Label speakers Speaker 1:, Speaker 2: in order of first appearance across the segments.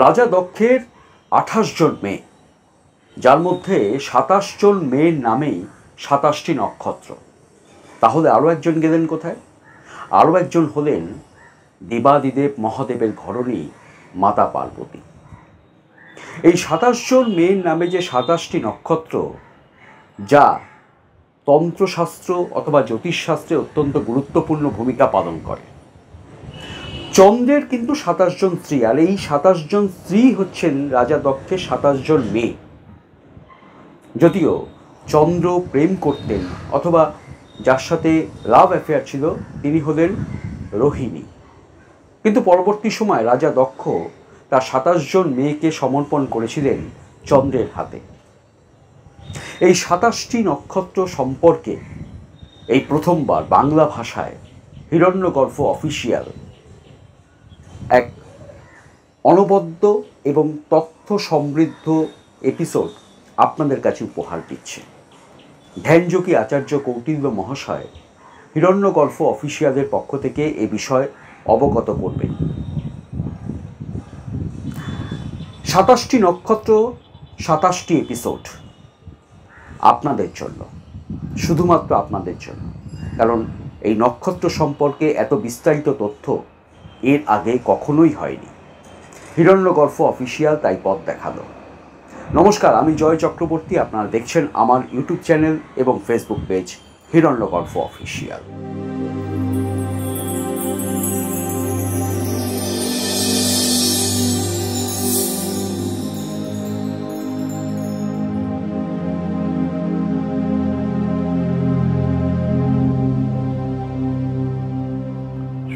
Speaker 1: রাজা দক্ষের আঠাশ জন মেয়ে যার মধ্যে সাতাশ জন মেয়ের নামেই সাতাশটি নক্ষত্র তাহলে আরও একজন গেলেন কোথায় আরও একজন হলেন দেবাদিদেব মহাদেবের ঘরণী মাতা পার্বতী এই সাতাশ জন মেয়ের নামে যে সাতাশটি নক্ষত্র যা তন্ত্রশাস্ত্র অথবা জ্যোতিষশাস্ত্রে অত্যন্ত গুরুত্বপূর্ণ ভূমিকা পালন করে চন্দ্রের কিন্তু সাতাশ জন স্ত্রী আর এই সাতাশ জন স্ত্রী হচ্ছেন রাজা দক্ষের সাতাশ জন মেয়ে যদিও চন্দ্র প্রেম করতেন অথবা যার সাথে লাভ অ্যাফেয়ার ছিল তিনি হলেন রোহিণী কিন্তু পরবর্তী সময় রাজা দক্ষ তার সাতাশ জন মেয়েকে সমর্পণ করেছিলেন চন্দ্রের হাতে এই সাতাশটি নক্ষত্র সম্পর্কে এই প্রথমবার বাংলা ভাষায় হিরণ্যগর্ভ অফিসিয়াল এক অনবদ্য এবং তথ্য সমৃদ্ধ এপিসোড আপনাদের কাছে উপহার দিচ্ছে ধ্যানযোগী আচার্য কৌটিল্য মহাশয় হিরণ্য গল্প অফিসিয়ালদের পক্ষ থেকে এ বিষয়ে অবগত করবেন সাতাশটি নক্ষত্র সাতাশটি এপিসোড আপনাদের জন্য শুধুমাত্র আপনাদের জন্য কারণ এই নক্ষত্র সম্পর্কে এত বিস্তারিত তথ্য এর আগে কখনোই হয়নি হিরণ্যগর্ফ অফিসিয়াল তাই পথ দেখালো নমস্কার আমি জয় চক্রবর্তী আপনারা দেখছেন আমার ইউটিউব চ্যানেল এবং ফেসবুক পেজ হিরণ্যগর্ফ অফিসিয়াল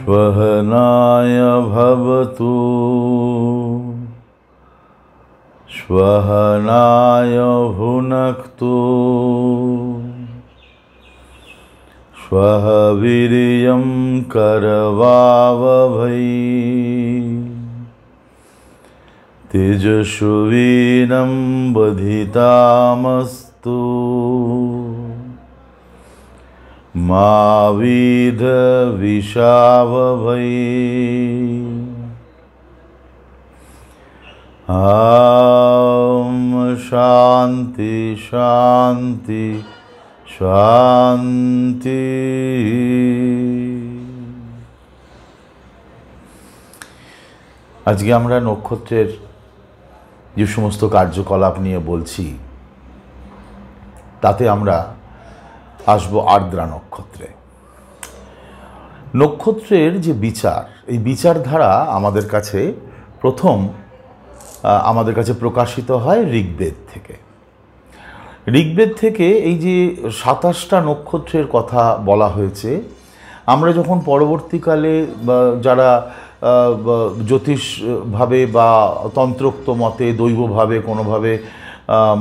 Speaker 2: श्वहनाय भवतु श्वहनाय भुनक्तु श्वः वीर्यं करवावभै तेजस्वीनं बधितामस्तु माविध विषावभये ॐ শান্তি শান্তি शान्ति আজকে আমরা নক্ষত্রের যে সমস্ত কার্যকলাপ নিয়ে বলছি তাতে আমরা আসবো আর্দ্রা নক্ষত্রে নক্ষত্রের যে বিচার এই বিচারধারা আমাদের কাছে প্রথম আমাদের কাছে প্রকাশিত হয় ঋগ্বেদ থেকে ঋগ্বেদ থেকে এই যে সাতাশটা নক্ষত্রের কথা বলা হয়েছে আমরা যখন পরবর্তীকালে যারা জ্যোতিষভাবে বা তন্ত্রোক্ত মতে দৈবভাবে কোনোভাবে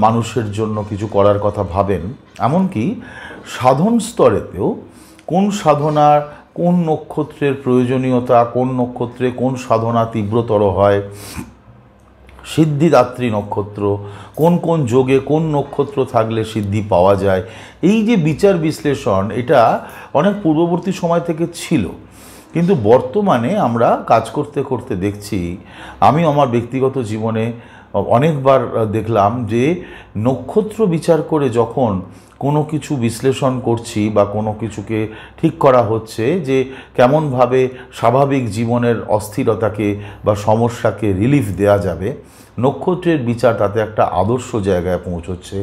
Speaker 2: মানুষের জন্য কিছু করার কথা ভাবেন এমনকি সাধন স্তরেতেও কোন সাধনার কোন নক্ষত্রের প্রয়োজনীয়তা কোন নক্ষত্রে কোন সাধনা তীব্রতর হয় সিদ্ধিদাত্রী নক্ষত্র কোন কোন যোগে কোন নক্ষত্র থাকলে সিদ্ধি পাওয়া যায় এই যে বিচার বিশ্লেষণ এটা অনেক পূর্ববর্তী সময় থেকে ছিল কিন্তু বর্তমানে আমরা কাজ করতে করতে দেখছি আমি আমার ব্যক্তিগত জীবনে অনেকবার দেখলাম যে নক্ষত্র বিচার করে যখন কোনো কিছু বিশ্লেষণ করছি বা কোনো কিছুকে ঠিক করা হচ্ছে যে কেমনভাবে স্বাভাবিক জীবনের অস্থিরতাকে বা সমস্যাকে রিলিফ দেয়া যাবে নক্ষত্রের বিচার তাতে একটা আদর্শ জায়গায় পৌঁছচ্ছে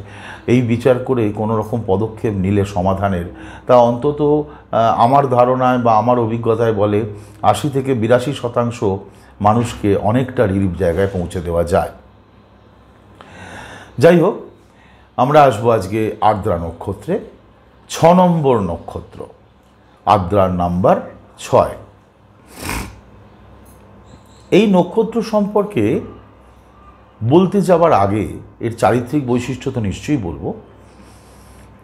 Speaker 2: এই বিচার করে কোনো রকম পদক্ষেপ নিলে সমাধানের তা অন্তত আমার ধারণায় বা আমার অভিজ্ঞতায় বলে আশি থেকে বিরাশি শতাংশ মানুষকে অনেকটা রিলিফ জায়গায় পৌঁছে দেওয়া যায় যাই হোক আমরা আসবো আজকে আর্দ্রা নক্ষত্রে ছ নম্বর নক্ষত্র আদ্রার নাম্বার ছয় এই নক্ষত্র সম্পর্কে বলতে যাবার আগে এর চারিত্রিক বৈশিষ্ট্য তো নিশ্চয়ই বলবো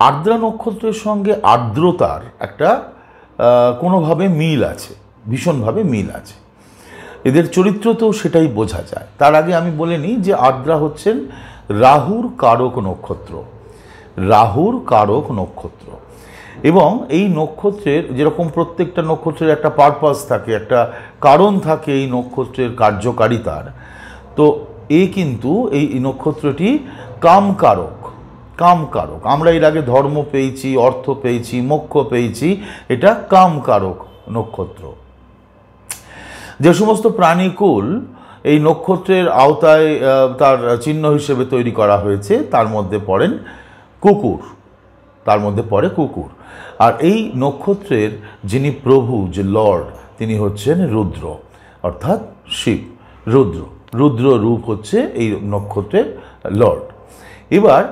Speaker 2: আর্দ্রা নক্ষত্রের সঙ্গে আর্দ্রতার একটা কোনোভাবে মিল আছে ভীষণভাবে মিল আছে এদের চরিত্র তো সেটাই বোঝা যায় তার আগে আমি বলে নিই যে আর্দ্রা হচ্ছেন রাহুর কারক নক্ষত্র রাহুর কারক নক্ষত্র এবং এই নক্ষত্রের যেরকম প্রত্যেকটা নক্ষত্রের একটা পারপাস থাকে একটা কারণ থাকে এই নক্ষত্রের কার্যকারিতার তো এ কিন্তু এই নক্ষত্রটি কামকারক কামকারক আমরা এর আগে ধর্ম পেয়েছি অর্থ পেয়েছি মোক্ষ পেয়েছি এটা কামকারক নক্ষত্র যে সমস্ত প্রাণীকুল এই নক্ষত্রের আওতায় তার চিহ্ন হিসেবে তৈরি করা হয়েছে তার মধ্যে পড়েন কুকুর তার মধ্যে পড়ে কুকুর আর এই নক্ষত্রের যিনি প্রভু যে লর্ড তিনি হচ্ছেন রুদ্র অর্থাৎ শিব রুদ্র রুদ্র রূপ হচ্ছে এই নক্ষত্রের লর্ড এবার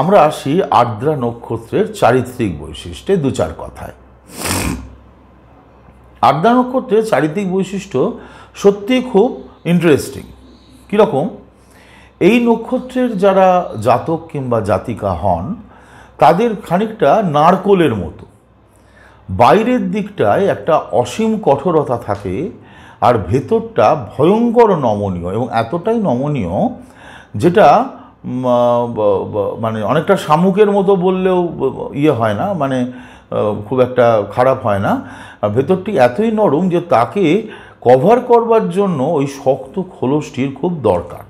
Speaker 2: আমরা আসি আর্দ্রা নক্ষত্রের চারিত্রিক বৈশিষ্ট্যে দু চার কথায় আর্দ্রা নক্ষত্রের চারিত্রিক বৈশিষ্ট্য সত্যি খুব ইন্টারেস্টিং কীরকম এই নক্ষত্রের যারা জাতক কিংবা জাতিকা হন তাদের খানিকটা নারকোলের মতো বাইরের দিকটায় একটা অসীম কঠোরতা থাকে আর ভেতরটা ভয়ঙ্কর নমনীয় এবং এতটাই নমনীয় যেটা মানে অনেকটা শামুকের মতো বললেও ইয়ে হয় না মানে খুব একটা খারাপ হয় না ভেতরটি এতই নরম যে তাকে কভার করবার জন্য ওই শক্ত খোলসটির খুব দরকার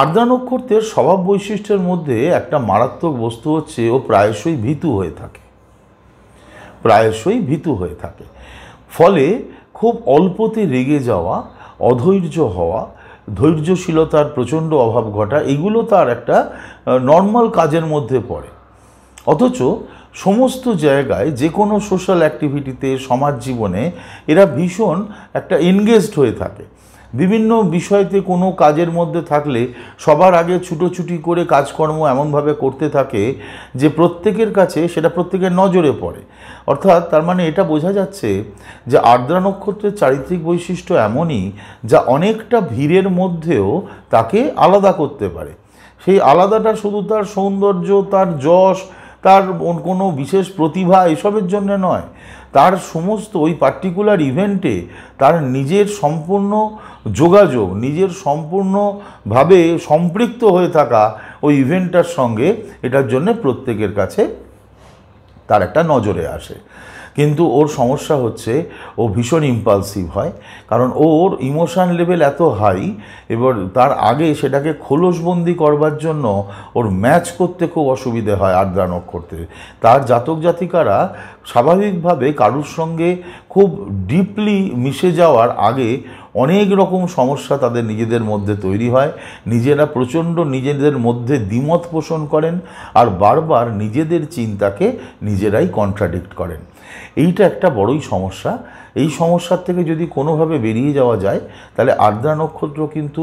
Speaker 2: আর্দা নক্ষত্রের স্বভাব বৈশিষ্ট্যের মধ্যে একটা মারাত্মক বস্তু হচ্ছে ও প্রায়শই ভীতু হয়ে থাকে প্রায়শই ভীতু হয়ে থাকে ফলে খুব অল্পতে রেগে যাওয়া অধৈর্য হওয়া ধৈর্যশীলতার প্রচণ্ড অভাব ঘটা এগুলো তার একটা নর্মাল কাজের মধ্যে পড়ে অথচ সমস্ত জায়গায় যে কোনো সোশ্যাল অ্যাক্টিভিটিতে সমাজ জীবনে এরা ভীষণ একটা এনগেজড হয়ে থাকে বিভিন্ন বিষয়তে কোনো কাজের মধ্যে থাকলে সবার আগে ছুটোছুটি করে কাজকর্ম এমনভাবে করতে থাকে যে প্রত্যেকের কাছে সেটা প্রত্যেকের নজরে পড়ে অর্থাৎ তার মানে এটা বোঝা যাচ্ছে যে আর্দ্রা নক্ষত্রের চারিত্রিক বৈশিষ্ট্য এমনই যা অনেকটা ভিড়ের মধ্যেও তাকে আলাদা করতে পারে সেই আলাদাটা শুধু তার সৌন্দর্য তার যশ তার কোনো বিশেষ প্রতিভা এসবের জন্য নয় তার সমস্ত ওই পার্টিকুলার ইভেন্টে তার নিজের সম্পূর্ণ যোগাযোগ নিজের সম্পূর্ণভাবে সম্পৃক্ত হয়ে থাকা ওই ইভেন্টটার সঙ্গে এটার জন্য প্রত্যেকের কাছে তার একটা নজরে আসে কিন্তু ওর সমস্যা হচ্ছে ও ভীষণ ইম্পালসিভ হয় কারণ ওর ইমোশান লেভেল এত হাই এবার তার আগে সেটাকে খোলসবন্দি করবার জন্য ওর ম্যাচ করতে খুব অসুবিধে হয় আর্দ্রা নক্ষত্রে তার জাতক জাতিকারা স্বাভাবিকভাবে কারুর সঙ্গে খুব ডিপলি মিশে যাওয়ার আগে অনেক রকম সমস্যা তাদের নিজেদের মধ্যে তৈরি হয় নিজেরা প্রচণ্ড নিজেদের মধ্যে দ্বিমত পোষণ করেন আর বারবার নিজেদের চিন্তাকে নিজেরাই কন্ট্রাডিক্ট করেন এইটা একটা বড়ই সমস্যা এই সমস্যার থেকে যদি কোনোভাবে বেরিয়ে যাওয়া যায় তাহলে আর্দ্রা নক্ষত্র কিন্তু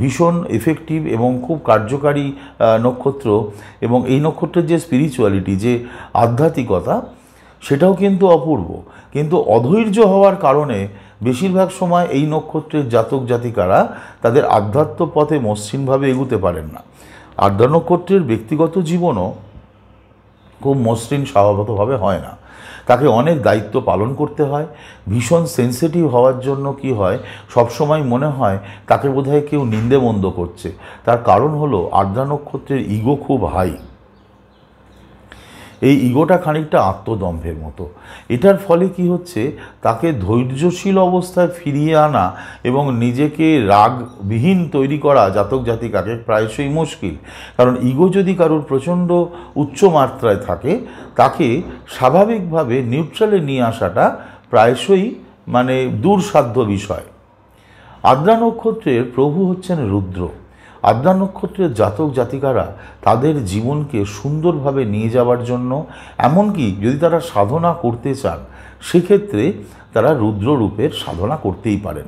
Speaker 2: ভীষণ এফেক্টিভ এবং খুব কার্যকারী নক্ষত্র এবং এই নক্ষত্রের যে স্পিরিচুয়ালিটি যে আধ্যাত্মিকতা সেটাও কিন্তু অপূর্ব কিন্তু অধৈর্য হওয়ার কারণে বেশিরভাগ সময় এই নক্ষত্রের জাতক জাতিকারা তাদের আধ্যাত্ম পথে মসৃণভাবে এগুতে পারেন না আর্দ্রা নক্ষত্রের ব্যক্তিগত জীবনও খুব মসৃণ স্বভাবতভাবে হয় না তাকে অনেক দায়িত্ব পালন করতে হয় ভীষণ সেন্সিটিভ হওয়ার জন্য কি হয় সবসময় মনে হয় তাকে বোধহয় কেউ নিন্দে মন্দ করছে তার কারণ হলো আদ্রা নক্ষত্রের ইগো খুব হাই এই ইগোটা খানিকটা আত্মদম্ভের মতো এটার ফলে কি হচ্ছে তাকে ধৈর্যশীল অবস্থায় ফিরিয়ে আনা এবং নিজেকে রাগবিহীন তৈরি করা জাতক জাতিকাকে প্রায়শই মুশকিল কারণ ইগো যদি কারোর প্রচণ্ড উচ্চ মাত্রায় থাকে তাকে স্বাভাবিকভাবে নিউট্রালে নিয়ে আসাটা প্রায়শই মানে দূরসাধ্য বিষয় আদ্রা নক্ষত্রের প্রভু হচ্ছেন রুদ্র আদ্রা নক্ষত্রের জাতক জাতিকারা তাদের জীবনকে সুন্দরভাবে নিয়ে যাওয়ার জন্য এমনকি যদি তারা সাধনা করতে চান সেক্ষেত্রে তারা রুদ্ররূপের সাধনা করতেই পারেন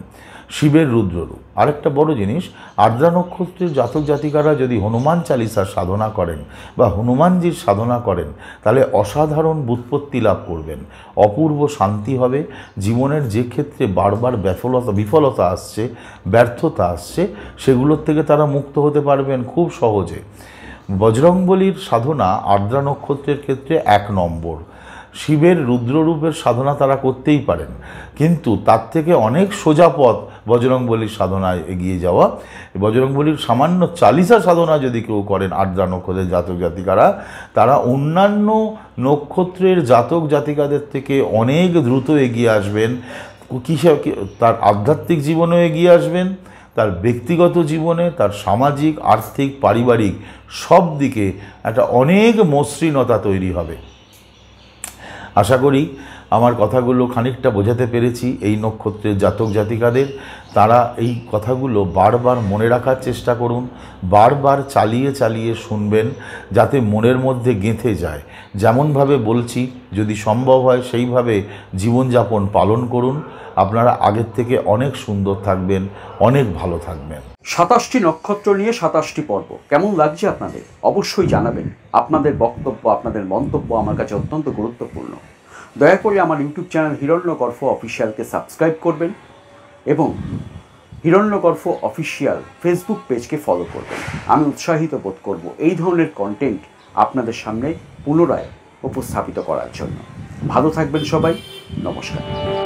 Speaker 2: শিবের রুদ্ররূপ আরেকটা বড় জিনিস আর্দ্রা নক্ষত্রের জাতক জাতিকারা যদি হনুমান চালিসার সাধনা করেন বা হনুমানজির সাধনা করেন তাহলে অসাধারণ বুৎপত্তি লাভ করবেন অপূর্ব শান্তি হবে জীবনের যে ক্ষেত্রে বারবার ব্যফলতা বিফলতা আসছে ব্যর্থতা আসছে সেগুলোর থেকে তারা মুক্ত হতে পারবেন খুব সহজে বজরংবলীর সাধনা আর্দ্রা নক্ষত্রের ক্ষেত্রে এক নম্বর শিবের রুদ্ররূপের সাধনা তারা করতেই পারেন কিন্তু তার থেকে অনেক সোজা পথ বজরংবলির সাধনায় এগিয়ে যাওয়া বজরংবলীর সামান্য চালিসা সাধনা যদি কেউ করেন আড্ডা নক্ষত্রের জাতক জাতিকারা তারা অন্যান্য নক্ষত্রের জাতক জাতিকাদের থেকে অনেক দ্রুত এগিয়ে আসবেন কিসে তার আধ্যাত্মিক জীবনেও এগিয়ে আসবেন তার ব্যক্তিগত জীবনে তার সামাজিক আর্থিক পারিবারিক সব দিকে একটা অনেক মসৃণতা তৈরি হবে আশা করি আমার কথাগুলো খানিকটা বোঝাতে পেরেছি এই নক্ষত্রের জাতক জাতিকাদের তারা এই কথাগুলো বারবার মনে রাখার চেষ্টা করুন বারবার চালিয়ে চালিয়ে শুনবেন যাতে মনের মধ্যে গেঁথে যায় যেমনভাবে বলছি যদি সম্ভব হয় সেইভাবে জীবনযাপন পালন করুন আপনারা আগের থেকে অনেক সুন্দর থাকবেন অনেক ভালো থাকবেন সাতাশটি নক্ষত্র নিয়ে সাতাশটি পর্ব কেমন
Speaker 1: লাগছে আপনাদের অবশ্যই জানাবেন আপনাদের বক্তব্য আপনাদের মন্তব্য আমার কাছে অত্যন্ত গুরুত্বপূর্ণ দয়া করে আমার ইউটিউব চ্যানেল হিরণ্যগর্ভ অফিসিয়ালকে সাবস্ক্রাইব করবেন এবং হিরণ্যগর্ভ অফিসিয়াল ফেসবুক পেজকে ফলো করবেন আমি উৎসাহিত বোধ করব এই ধরনের কন্টেন্ট আপনাদের সামনে পুনরায় উপস্থাপিত করার জন্য ভালো থাকবেন সবাই নমস্কার